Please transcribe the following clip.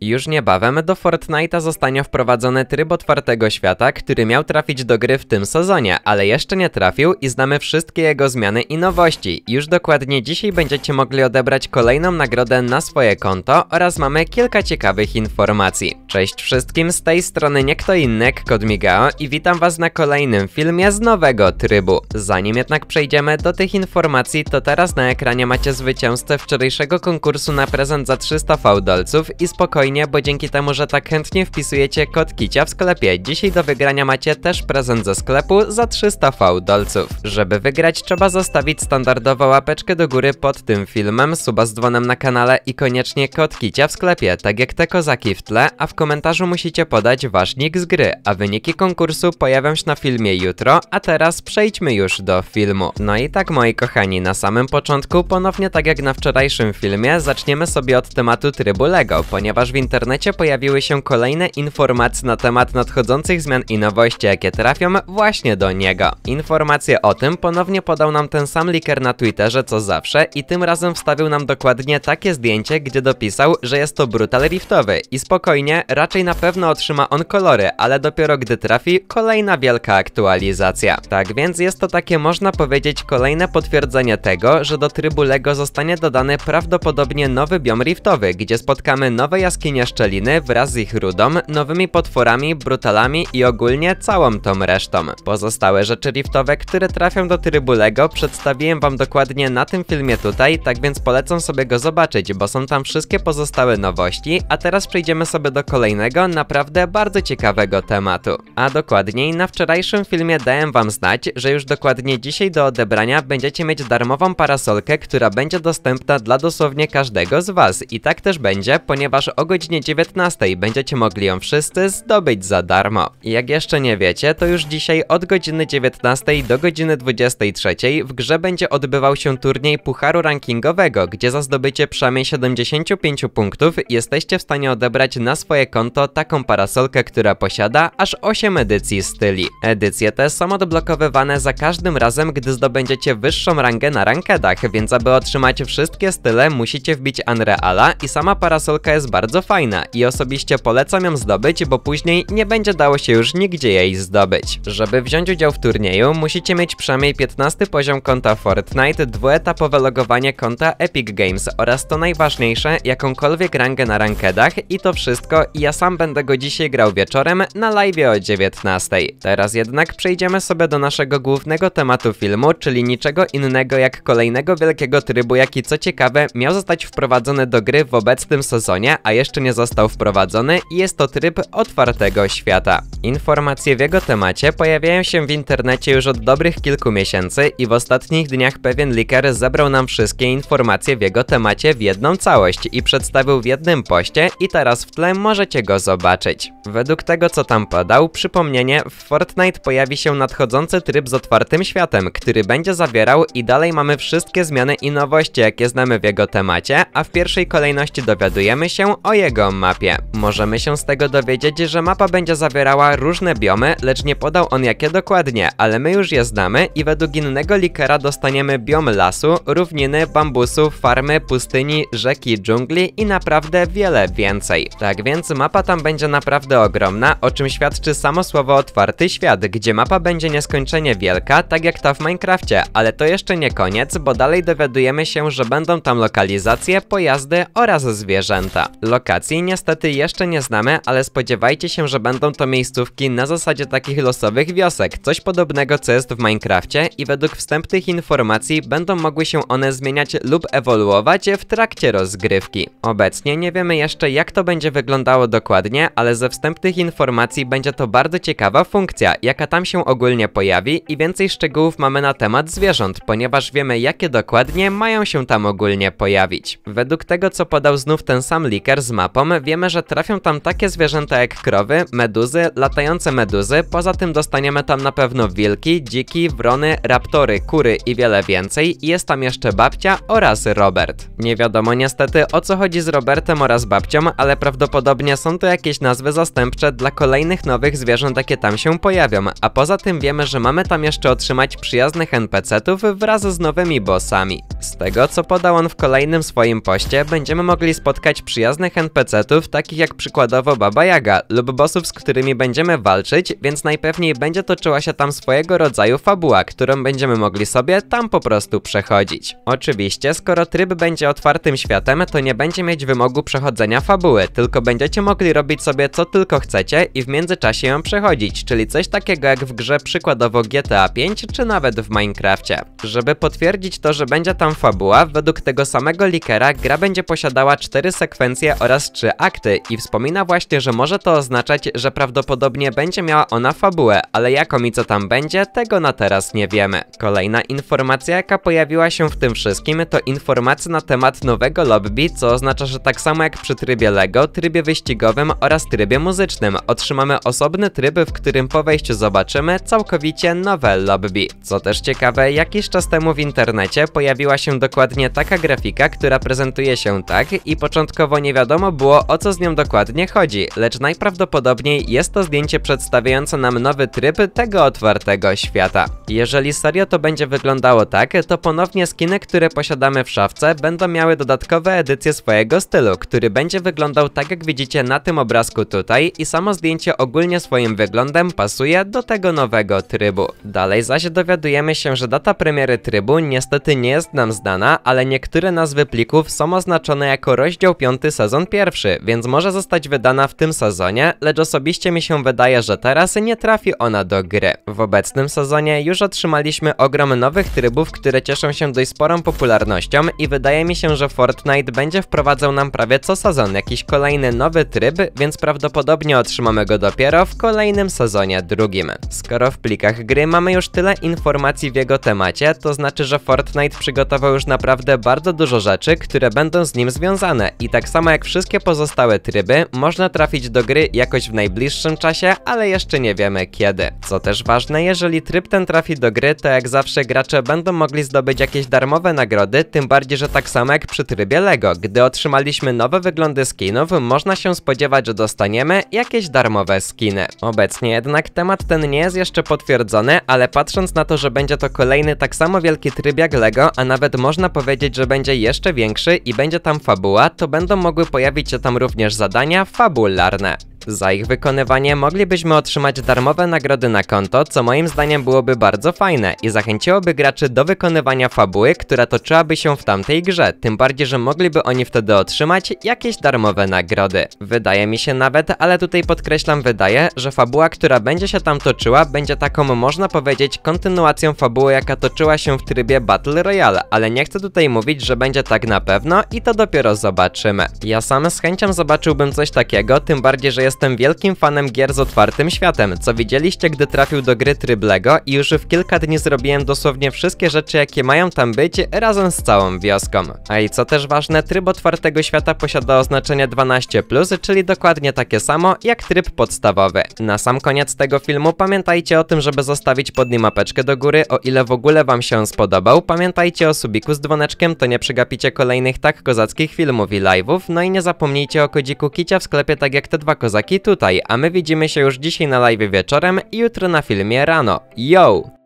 Już niebawem do Fortnite'a zostanie wprowadzony tryb otwartego świata, który miał trafić do gry w tym sezonie, ale jeszcze nie trafił i znamy wszystkie jego zmiany i nowości. Już dokładnie dzisiaj będziecie mogli odebrać kolejną nagrodę na swoje konto oraz mamy kilka ciekawych informacji. Cześć wszystkim, z tej strony nie kto inny, Kodmigao i witam was na kolejnym filmie z nowego trybu. Zanim jednak przejdziemy do tych informacji, to teraz na ekranie macie zwycięzcę wczorajszego konkursu na prezent za 300 fałdolców i spokojnie spokojnie, bo dzięki temu, że tak chętnie wpisujecie kod Kicia w sklepie. Dzisiaj do wygrania macie też prezent ze sklepu za 300 V dolców. Żeby wygrać trzeba zostawić standardową łapeczkę do góry pod tym filmem, suba z dzwonem na kanale i koniecznie kod Kicia w sklepie, tak jak te kozaki w tle, a w komentarzu musicie podać wasz nick z gry, a wyniki konkursu pojawią się na filmie jutro, a teraz przejdźmy już do filmu. No i tak moi kochani, na samym początku ponownie tak jak na wczorajszym filmie zaczniemy sobie od tematu trybu LEGO, ponieważ w internecie pojawiły się kolejne informacje na temat nadchodzących zmian i nowości, jakie trafią właśnie do niego. Informacje o tym ponownie podał nam ten sam liker na Twitterze co zawsze i tym razem wstawił nam dokładnie takie zdjęcie, gdzie dopisał, że jest to brutal riftowy i spokojnie, raczej na pewno otrzyma on kolory, ale dopiero gdy trafi kolejna wielka aktualizacja. Tak więc jest to takie można powiedzieć kolejne potwierdzenie tego, że do trybu LEGO zostanie dodany prawdopodobnie nowy biom riftowy, gdzie spotkamy nowe jaskinie jaskinia Szczeliny wraz z ich rudą, nowymi potworami, brutalami i ogólnie całą tą resztą. Pozostałe rzeczy liftowe, które trafią do Trybulego przedstawiłem wam dokładnie na tym filmie tutaj, tak więc polecam sobie go zobaczyć, bo są tam wszystkie pozostałe nowości, a teraz przejdziemy sobie do kolejnego, naprawdę bardzo ciekawego tematu. A dokładniej, na wczorajszym filmie dałem wam znać, że już dokładnie dzisiaj do odebrania będziecie mieć darmową parasolkę, która będzie dostępna dla dosłownie każdego z was i tak też będzie, ponieważ ogólnie godzinie 19 będziecie mogli ją wszyscy zdobyć za darmo. Jak jeszcze nie wiecie, to już dzisiaj od godziny 19 do godziny 23 w grze będzie odbywał się turniej Pucharu Rankingowego, gdzie za zdobycie przynajmniej 75 punktów jesteście w stanie odebrać na swoje konto taką parasolkę, która posiada aż 8 edycji styli. Edycje te są odblokowywane za każdym razem, gdy zdobędziecie wyższą rangę na rankedach, więc aby otrzymać wszystkie style musicie wbić Unreala i sama parasolka jest bardzo fajna i osobiście polecam ją zdobyć, bo później nie będzie dało się już nigdzie jej zdobyć. Żeby wziąć udział w turnieju, musicie mieć przynajmniej 15 poziom konta Fortnite, dwuetapowe logowanie konta Epic Games oraz to najważniejsze, jakąkolwiek rangę na rankedach i to wszystko i ja sam będę go dzisiaj grał wieczorem na live o 19. Teraz jednak przejdziemy sobie do naszego głównego tematu filmu, czyli niczego innego jak kolejnego wielkiego trybu, jaki co ciekawe miał zostać wprowadzony do gry w obecnym sezonie, a jeszcze jeszcze nie został wprowadzony i jest to tryb otwartego świata. Informacje w jego temacie pojawiają się w internecie już od dobrych kilku miesięcy i w ostatnich dniach pewien liker zebrał nam wszystkie informacje w jego temacie w jedną całość i przedstawił w jednym poście i teraz w tle możecie go zobaczyć. Według tego co tam podał, przypomnienie, w Fortnite pojawi się nadchodzący tryb z otwartym światem, który będzie zawierał i dalej mamy wszystkie zmiany i nowości jakie znamy w jego temacie, a w pierwszej kolejności dowiadujemy się o jego mapie. Możemy się z tego dowiedzieć, że mapa będzie zawierała różne biomy, lecz nie podał on jakie dokładnie, ale my już je znamy i według innego likera dostaniemy biom lasu, równiny, bambusu, farmy, pustyni, rzeki, dżungli i naprawdę wiele więcej. Tak więc mapa tam będzie naprawdę ogromna, o czym świadczy samo słowo otwarty świat, gdzie mapa będzie nieskończenie wielka, tak jak ta w Minecrafcie, ale to jeszcze nie koniec, bo dalej dowiadujemy się, że będą tam lokalizacje, pojazdy oraz zwierzęta. Lokal lokacji niestety jeszcze nie znamy, ale spodziewajcie się, że będą to miejscówki na zasadzie takich losowych wiosek, coś podobnego co jest w Minecrafcie i według wstępnych informacji będą mogły się one zmieniać lub ewoluować w trakcie rozgrywki. Obecnie nie wiemy jeszcze jak to będzie wyglądało dokładnie, ale ze wstępnych informacji będzie to bardzo ciekawa funkcja, jaka tam się ogólnie pojawi i więcej szczegółów mamy na temat zwierząt, ponieważ wiemy jakie dokładnie mają się tam ogólnie pojawić. Według tego co podał znów ten sam leaker z mapą, wiemy, że trafią tam takie zwierzęta jak krowy, meduzy, latające meduzy, poza tym dostaniemy tam na pewno wilki, dziki, wrony, raptory, kury i wiele więcej. I jest tam jeszcze babcia oraz Robert. Nie wiadomo niestety o co chodzi z Robertem oraz babcią, ale prawdopodobnie są to jakieś nazwy zastępcze dla kolejnych nowych zwierząt, jakie tam się pojawią, a poza tym wiemy, że mamy tam jeszcze otrzymać przyjaznych NPC-ów wraz z nowymi bossami. Z tego co podał on w kolejnym swoim poście, będziemy mogli spotkać przyjaznych NPC NPC-ów, takich jak przykładowo Baba Jaga, lub bossów, z którymi będziemy walczyć, więc najpewniej będzie toczyła się tam swojego rodzaju fabuła, którą będziemy mogli sobie tam po prostu przechodzić. Oczywiście, skoro tryb będzie otwartym światem, to nie będzie mieć wymogu przechodzenia fabuły, tylko będziecie mogli robić sobie co tylko chcecie i w międzyczasie ją przechodzić, czyli coś takiego jak w grze przykładowo GTA V czy nawet w Minecrafcie. Żeby potwierdzić to, że będzie tam fabuła, według tego samego likera gra będzie posiadała cztery sekwencje oraz czy trzy akty i wspomina właśnie, że może to oznaczać, że prawdopodobnie będzie miała ona fabułę, ale jaką i co tam będzie, tego na teraz nie wiemy. Kolejna informacja, jaka pojawiła się w tym wszystkim, to informacja na temat nowego lobby, co oznacza, że tak samo jak przy trybie LEGO, trybie wyścigowym oraz trybie muzycznym, otrzymamy osobny tryb, w którym po wejściu zobaczymy całkowicie nowe lobby. Co też ciekawe, jakiś czas temu w internecie pojawiła się dokładnie taka grafika, która prezentuje się tak i początkowo nie wiadomo, wiadomo było o co z nią dokładnie chodzi, lecz najprawdopodobniej jest to zdjęcie przedstawiające nam nowy tryb tego otwartego świata. Jeżeli serio to będzie wyglądało tak, to ponownie skiny, które posiadamy w szafce będą miały dodatkowe edycje swojego stylu, który będzie wyglądał tak jak widzicie na tym obrazku tutaj i samo zdjęcie ogólnie swoim wyglądem pasuje do tego nowego trybu. Dalej zaś dowiadujemy się, że data premiery trybu niestety nie jest nam znana, ale niektóre nazwy plików są oznaczone jako rozdział 5 sezon pierwszy, więc może zostać wydana w tym sezonie, lecz osobiście mi się wydaje, że teraz nie trafi ona do gry. W obecnym sezonie już otrzymaliśmy ogrom nowych trybów, które cieszą się dość sporą popularnością i wydaje mi się, że Fortnite będzie wprowadzał nam prawie co sezon jakiś kolejny nowy tryb, więc prawdopodobnie otrzymamy go dopiero w kolejnym sezonie drugim. Skoro w plikach gry mamy już tyle informacji w jego temacie, to znaczy, że Fortnite przygotował już naprawdę bardzo dużo rzeczy, które będą z nim związane i tak samo jak wszyscy wszystkie pozostałe tryby można trafić do gry jakoś w najbliższym czasie, ale jeszcze nie wiemy kiedy. Co też ważne, jeżeli tryb ten trafi do gry, to jak zawsze gracze będą mogli zdobyć jakieś darmowe nagrody, tym bardziej, że tak samo jak przy trybie LEGO. Gdy otrzymaliśmy nowe wyglądy skinów, można się spodziewać, że dostaniemy jakieś darmowe skiny. Obecnie jednak temat ten nie jest jeszcze potwierdzony, ale patrząc na to, że będzie to kolejny tak samo wielki tryb jak LEGO, a nawet można powiedzieć, że będzie jeszcze większy i będzie tam fabuła, to będą mogły pojawić pojawicie tam również zadania fabularne. Za ich wykonywanie moglibyśmy otrzymać darmowe nagrody na konto, co moim zdaniem byłoby bardzo fajne i zachęciłoby graczy do wykonywania fabuły, która toczyłaby się w tamtej grze, tym bardziej, że mogliby oni wtedy otrzymać jakieś darmowe nagrody. Wydaje mi się nawet, ale tutaj podkreślam wydaje, że fabuła, która będzie się tam toczyła, będzie taką można powiedzieć kontynuacją fabuły, jaka toczyła się w trybie Battle Royale, ale nie chcę tutaj mówić, że będzie tak na pewno i to dopiero zobaczymy. Ja sam z chęcią zobaczyłbym coś takiego, tym bardziej, że jest Jestem wielkim fanem gier z otwartym światem, co widzieliście, gdy trafił do gry Tryblego i już w kilka dni zrobiłem dosłownie wszystkie rzeczy, jakie mają tam być, razem z całą wioską. A i co też ważne, tryb otwartego świata posiada oznaczenie 12+, czyli dokładnie takie samo, jak tryb podstawowy. Na sam koniec tego filmu pamiętajcie o tym, żeby zostawić pod nim mapeczkę do góry, o ile w ogóle wam się spodobał. Pamiętajcie o subiku z dzwoneczkiem, to nie przegapicie kolejnych tak kozackich filmów i live'ów, no i nie zapomnijcie o kodziku kicia w sklepie tak jak te dwa kozaki taki tutaj, a my widzimy się już dzisiaj na live wieczorem i jutro na filmie rano. Yo!